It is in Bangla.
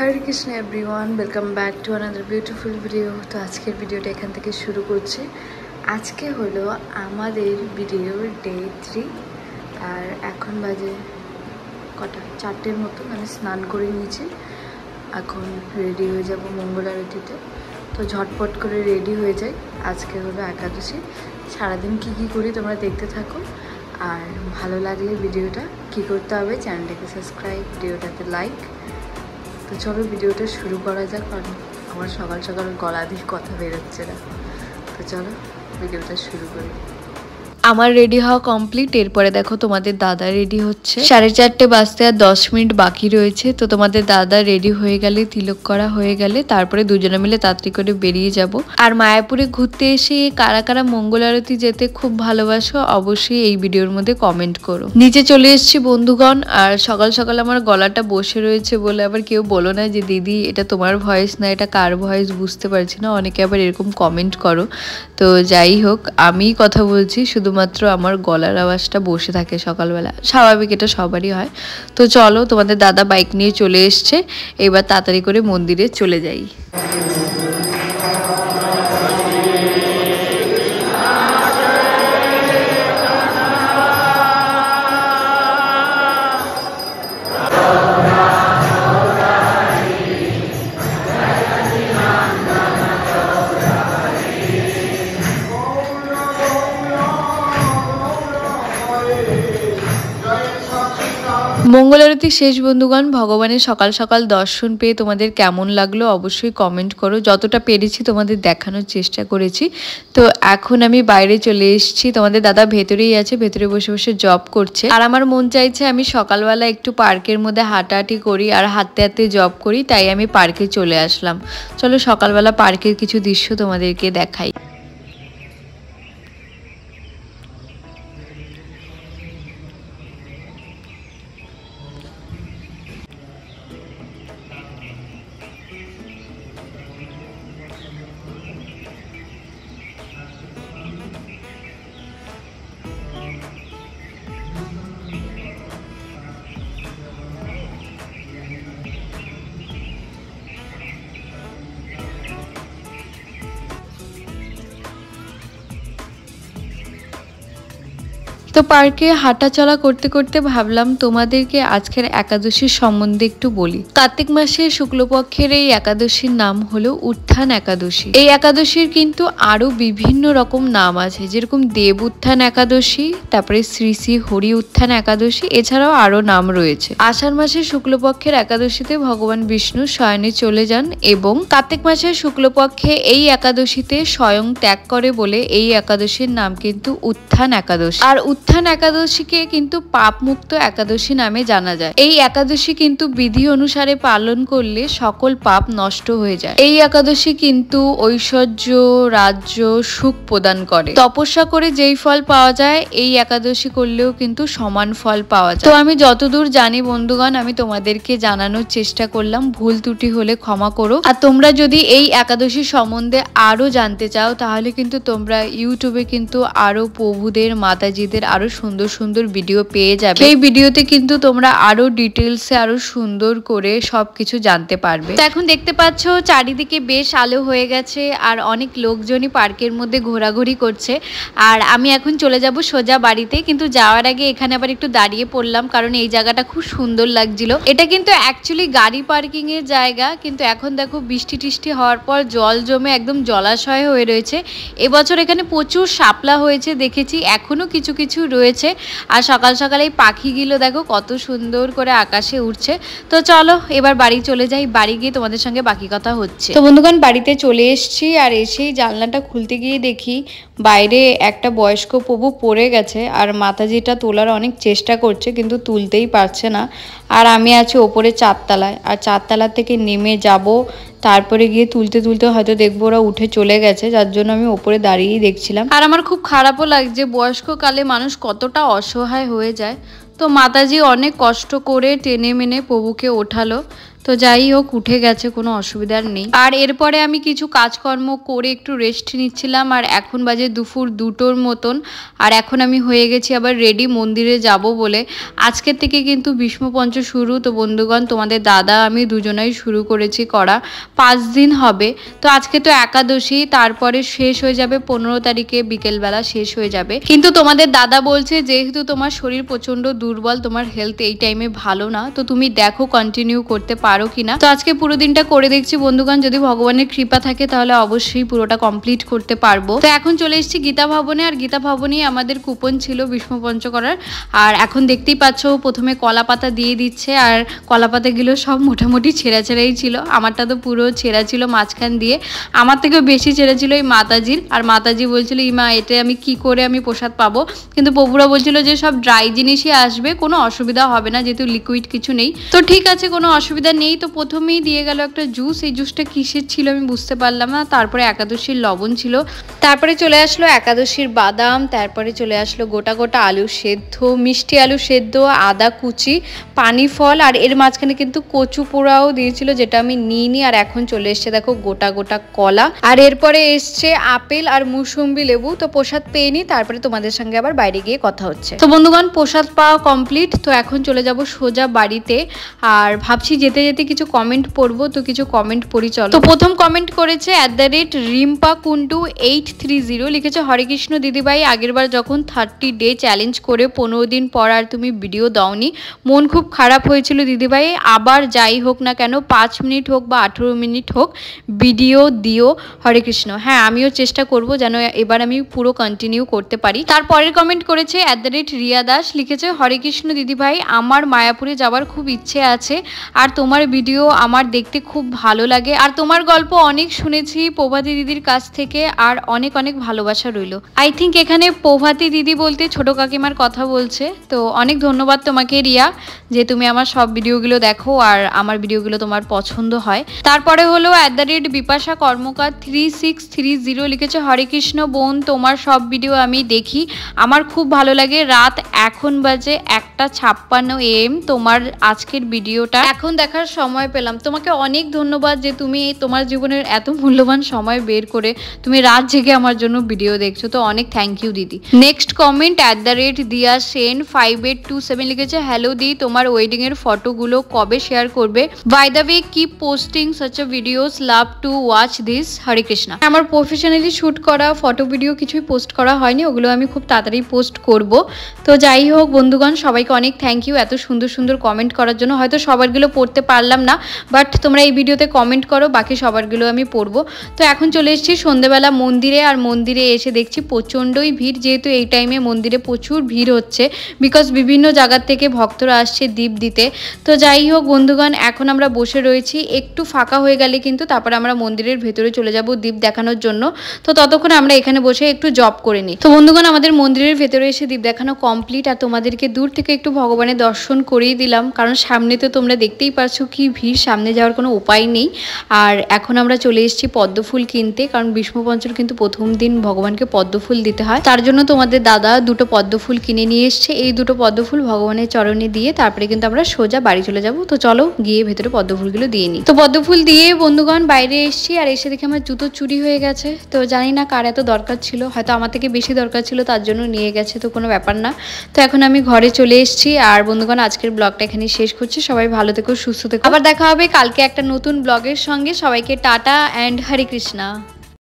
Hare Krishna one welcome back to another beautiful video তো আজকের ভিডিওটা এখান থেকে শুরু করছি আজকে হলো আমাদের ভিডিওর ডে থ্রি আর এখন বাজে কটা চারটের মতো আমি মানে স্নান করে নিয়েছি এখন রেডি হয়ে যাব মঙ্গল আরতিতে তো ঝটপট করে রেডি হয়ে যাই আজকে হলো একাদশী সারাদিন কি কি করি তোমরা দেখতে থাকো আর ভালো লাগলে ভিডিওটা কি করতে হবে চ্যানেলটাকে সাবস্ক্রাইব ভিডিওটাতে লাইক তো চলো ভিডিওটা শুরু করা যাক কারণ আমার সকাল সকাল গলা দিয়ে কথা বেরোচ্ছে না তো চলো ভিডিওটা শুরু করি আমার রেডি হওয়া কমপ্লিট এরপরে দেখো তোমাদের দাদা রেডি হচ্ছে সাড়ে চারটে বাজতে আর দশ মিনিট বাকি রয়েছে তো তোমাদের দাদা রেডি হয়ে গেলে তিলক করা হয়ে গেলে তারপরে দুজনে মিলে তাড়াতাড়ি করে বেরিয়ে যাব আর মায়াপুরে ঘুরতে এসে কারা কারা মঙ্গল আরতি যেতে খুব ভালোবাসো অবশ্যই এই ভিডিওর মধ্যে কমেন্ট করো নিচে চলে এসেছি বন্ধুগণ আর সকাল সকাল আমার গলাটা বসে রয়েছে বলে আবার কেউ বলো না যে দিদি এটা তোমার ভয়েস না এটা কার ভয়েস বুঝতে পারছি না অনেকে আবার এরকম কমেন্ট করো তো যাই হোক আমি কথা বলছি শুধু শুধুমাত্র আমার গলার আওয়াজটা বসে থাকে সকালবেলা স্বাভাবিক এটা সবারই হয় তো চলো তোমাদের দাদা বাইক নিয়ে চলে এসছে এবার তাড়াতাড়ি করে মন্দিরে চলে যাই মঙ্গলারতি শেষ বন্ধুগণ ভগবানের সকাল সকাল দর্শন পেয়ে তোমাদের কেমন লাগলো অবশ্যই কমেন্ট করো যতটা পেরেছি তোমাদের দেখানোর চেষ্টা করেছি তো এখন আমি বাইরে চলে এসেছি তোমাদের দাদা ভেতরেই আছে ভেতরে বসে বসে জব করছে আর আমার মন চাইছে আমি সকালবেলা একটু পার্কের মধ্যে হাঁটাহাঁটি করি আর হাঁটতে হাঁটতে জব করি তাই আমি পার্কে চলে আসলাম চলো সকালবেলা পার্কের কিছু দৃশ্য তোমাদেরকে দেখাই তো পার্কে হাঁটা চলা করতে করতে ভাবলাম তোমাদেরকে আজকের একাদশীর সম্বন্ধে একটু বলি কার্তিক মাসে শুক্লপক্ষের এই একাদশীর নাম হলো উত্থান একাদশী এই একাদশীর কিন্তু আরও বিভিন্ন রকম নাম আছে যেরকম দেব উত্থান একাদশী তারপরে শ্রী শ্রী হরি উত্থান একাদশী এছাড়াও আরও নাম রয়েছে আষাঢ় মাসে শুক্লপক্ষের একাদশীতে ভগবান বিষ্ণু শয়নে চলে যান এবং কার্তিক মাসের শুক্লপক্ষে এই একাদশীতে স্বয়ং ত্যাগ করে বলে এই একাদশীর নাম কিন্তু উত্থান একাদশী আর উত্থান একাদশীকে কিন্তু পাপমুক্ত একাদশী নামে জানা যায় এই একাদশী কিন্তু বিধি অনুসারে পালন করলে সকল পাপ নষ্ট হয়ে যায় এই একাদশী কিন্তু ঐশ্বর্য রাজ্য সুখ প্রদান করে তপস্যা করে যেই ফল পাওয়া যায় এই একাদশী করলেও কিন্তু সমান ফল পাওয়া যায় তো আমি যতদূর জানি বন্ধুগণ আমি তোমাদেরকে জানানোর চেষ্টা করলাম ভুল ত্রুটি হলে ক্ষমা করো আর তোমরা যদি এই একাদশী সম্বন্ধে আরো জানতে চাও তাহলে কিন্তু তোমরা ইউটিউবে কিন্তু আরো প্রভুদের মাতাজিদের আরও সুন্দর সুন্দর ভিডিও পেয়ে যাবে এই ভিডিওতে কিন্তু তোমরা আরও ডিটেলসে আরও সুন্দর করে সব কিছু জানতে পারবে তো এখন দেখতে পাচ্ছ চারিদিকে বেশ আলো হয়ে গেছে আর অনেক লোকজনই পার্কের মধ্যে ঘোরাঘুরি করছে আর আমি এখন চলে যাব সোজা বাড়িতে কিন্তু যাওয়ার আগে এখানে আবার একটু দাঁড়িয়ে পড়লাম কারণ এই জায়গাটা খুব সুন্দর লাগছিল এটা কিন্তু অ্যাকচুয়ালি গাড়ি পার্কিং এর জায়গা কিন্তু এখন দেখো বৃষ্টি টিষ্টি হওয়ার পর জল জমে একদম জলাশয় হয়ে রয়েছে এবছর এখানে প্রচুর শাপলা হয়েছে দেখেছি এখনো কিছু কিছু রয়েছে আর সকাল সকাল এই পাখিগুলো দেখো কত সুন্দর করে আকাশে উঠছে তো চলো এবার বাড়ি চলে যাই বাড়ি গিয়ে তোমাদের সঙ্গে বাকি কথা হচ্ছে তো বন্ধুগণ বাড়িতে চলে এসছি আর এসেই জানলাটা খুলতে গিয়ে দেখি বাইরে একটা বয়স্ক প্রভু পড়ে গেছে আর মাতাজিটা তোলার অনেক চেষ্টা করছে কিন্তু তুলতেই পারছে না আর আমি আছি ওপরে চারতলায় আর চারতলা থেকে নেমে যাব তারপরে গিয়ে তুলতে তুলতে হয়তো দেখবো ওরা উঠে চলে গেছে যার জন্য আমি ওপরে দাঁড়িয়েই দেখছিলাম আর আমার খুব খারাপও লাগছে বয়স্ককালে মানুষ কতটা অসহায় হয়ে যায় তো মাতাজি অনেক কষ্ট করে টেনে মেনে প্রভুকে ওঠালো তো যাই হোক উঠে গেছে কোনো অসুবিধার নেই আর এরপরে আমি কিছু কাজকর্ম করে একটু রেস্ট নিচ্ছিলাম আর এখন বাজে দুপুর দুটোর মতন আর এখন আমি হয়ে গেছি আবার রেডি মন্দিরে যাব বলে আজকের থেকে কিন্তু ভীষ্মপঞ্চ শুরু তো বন্ধুগণ তোমাদের দাদা আমি দুজনেই শুরু করেছি করা পাঁচ দিন হবে তো আজকে তো একাদশী তারপরে শেষ হয়ে যাবে পনেরো তারিখে বিকেলবেলা শেষ হয়ে যাবে কিন্তু তোমাদের দাদা বলছে যেহেতু তোমার শরীর প্রচণ্ড দুর্বল তোমার হেলথ এই টাইমে ভালো না তো তুমি দেখো কন্টিনিউ করতে পার পারো কিনা তো আজকে পুরো দিনটা করে দেখছি বন্ধুগণ যদি ভগবানের কৃপা থাকে তাহলে অবশ্যই পুরোটা কমপ্লিট করতে পারবো তো এখন চলে এসেছি গীতা ভবনে আর গীতা ভবনেই আমাদের কুপন ছিল বিষ্মপঞ্চ করার আর এখন দেখতেই পাচ্ছ প্রথমে কলা পাতা দিয়ে দিচ্ছে আর কলা পাতাগুলো সব মোটামুটি ছেঁড়া ছেঁড়াই ছিল আমারটা তো পুরো ছেঁড়া ছিল মাঝখান দিয়ে আমার থেকেও বেশি ছেঁড়া ছিল এই মাতাজির আর মাতাজি বলছিল ইমা এটা আমি কি করে আমি প্রসাদ পাবো কিন্তু প্রভুরা বলছিল যে সব ড্রাই জিনিসই আসবে কোনো অসুবিধা হবে না যেহেতু লিকুইড কিছু নেই তো ঠিক আছে কোনো অসুবিধা নেই এই তো প্রথমেই দিয়ে গেল একটা জুস এই জুসটা কিসের ছিল আমি বুঝতে পারলাম না তারপরে একাদশীর লবণ ছিল তারপরে চলে আসলো একাদশীর বাদাম তারপরে চলে আসলো গোটা গোটা আলু সেদ্ধ মিষ্টি আলু সেদ্ধ আদা কুচি পানি ফল আর এর মাঝখানে কিন্তু কচু পোড়াও দিয়েছিল যেটা আমি নিইনি আর এখন চলে এসছে দেখো গোটা গোটা কলা আর এরপরে এসছে আপেল আর মুসুম্বি লেবু তো প্রসাদ পেয়ে তারপরে তোমাদের সঙ্গে আবার বাইরে গিয়ে কথা হচ্ছে তো বন্ধুগণ প্রসাদ পাওয়া কমপ্লিট তো এখন চলে যাব সোজা বাড়িতে আর ভাবছি যেতে ইয়েতে কিছু কমেন্ট পড়বো তো কিছু কমেন্ট পড়ি চলো তো প্রথম কমেন্ট করেছে at the rate Rimpa Kuntu eight three zero লিখেছে হরেকৃষ্ণ দিদিভাই আগেরবার যখন থার্টি ডে চ্যালেঞ্জ করে পনেরো দিন পর আর তুমি ভিডিও দাওনি মন খুব খারাপ হয়েছিল দিদিভাই আবার যাই হোক না কেন পাঁচ মিনিট হোক বা আঠেরো মিনিট হোক ভিডিও দিও হরে কৃষ্ণ হ্যাঁ আমিও চেষ্টা করব যেন এবার আমি পুরো কন্টিনিউ করতে পারি তারপরের কমেন্ট করেছে at the rate Riya Das লিখেছে হরে কৃষ্ণ দিদিভাই আমার মায়াপুরে যাওয়ার খুব ইচ্ছে আছে আর তোমার তোমার ভিডিও আমার দেখতে খুব ভালো লাগে আর তোমার গল্প অনেক শুনেছি প্রভাতি দিদির কাছ থেকে আর অনেক অনেক ভালোবাসা রইল আই থিঙ্ক এখানে প্রভাতি দিদি বলতে ছোট কাকিমার কথা বলছে তো অনেক ধন্যবাদ তোমাকে রিয়া যে তুমি আমার সব ভিডিওগুলো দেখো আর আমার ভিডিওগুলো তোমার পছন্দ হয় তারপরে হলো at the rate Bipasha Karmakar three six three zero লিখেছে হরে কৃষ্ণ বোন তোমার সব ভিডিও আমি দেখি আমার খুব ভালো লাগে রাত এখন বাজে একটা ছাপ্পান্ন এম তোমার আজকের ভিডিওটা এখন দেখার করার সময় পেলাম তোমাকে অনেক ধন্যবাদ যে তুমি তোমার জীবনের এত মূল্যবান সময় বের করে তুমি রাত জেগে আমার জন্য ভিডিও দেখছো তো অনেক থ্যাংক ইউ দিদি next comment at the rate Diya Sen five eight two seven লিখেছে হ্যালো দি তোমার ওয়েডিংয়ের ফটোগুলো কবে শেয়ার করবে by the way keep posting such a videos love to watch this Hare Krishna আমার প্রফেশনালি শ্যুট করা ফটো ভিডিও কিছুই পোস্ট করা হয়নি ওগুলো আমি খুব তাড়াতাড়ি পোস্ট করব তো যাই হোক বন্ধুগণ সবাইকে অনেক থ্যাংক ইউ এত সুন্দর সুন্দর কমেন্ট করার জন্য হয়তো সবারগুলো পড়তে পার পারলাম না বাট তোমরা এই ভিডিওতে কমেন্ট করো বাকি সবারগুলো আমি পড়বো তো এখন চলে এসেছি সন্ধেবেলা মন্দিরে আর মন্দিরে এসে দেখছি প্রচণ্ডই ভিড় যেহেতু এই টাইমে মন্দিরে প্রচুর ভিড় হচ্ছে বিকজ বিভিন্ন জায়গার থেকে ভক্তরা আসছে দ্বীপ দিতে তো যাই হোক বন্ধুগণ এখন আমরা বসে রয়েছি একটু ফাঁকা হয়ে গেলে কিন্তু তারপর আমরা মন্দিরের ভেতরে চলে যাব দ্বীপ দেখানোর জন্য তো ততক্ষণ আমরা এখানে বসে একটু জব করে নিই তো বন্ধুগণ আমাদের মন্দিরের ভেতরে এসে দ্বীপ দেখানো কমপ্লিট আর তোমাদেরকে দূর থেকে একটু ভগবানের দর্শন করিয়ে দিলাম কারণ সামনে তো তোমরা দেখতেই পারছো কি ভিড় সামনে যাওয়ার কোনো উপায় নেই আর এখন আমরা চলে এসেছি পদ্মফুল কিনতে কারণ বিষ্ণুপঞ্চর কিন্তু প্রথম দিন ভগবানকে পদ্মফুল দিতে হয় তার জন্য তোমাদের দাদা দুটো পদ্মফুল কিনে নিয়ে এসছে এই দুটো পদ্মফুল ভগবানের চরণে দিয়ে তারপরে কিন্তু আমরা সোজা বাড়ি চলে যাব তো চলো গিয়ে ভেতরে পদ্মফুলগুলো দিয়ে নিই তো পদ্মফুল দিয়ে বন্ধুগণ বাইরে এসছি আর এসে দেখে আমার জুতো চুরি হয়ে গেছে তো জানি না কার এত দরকার ছিল হয়তো আমার থেকে বেশি দরকার ছিল তার জন্য নিয়ে গেছে তো কোনো ব্যাপার না তো এখন আমি ঘরে চলে এসছি আর বন্ধুগণ আজকের ব্লগটা এখানে শেষ করছি সবাই ভালো থেকো সুস্থ থেকো আবার দেখা হবে কালকে একটা নতুন ব্লগের সঙ্গে সবাইকে টাটা অ্যান্ড হরে কৃষ্ণা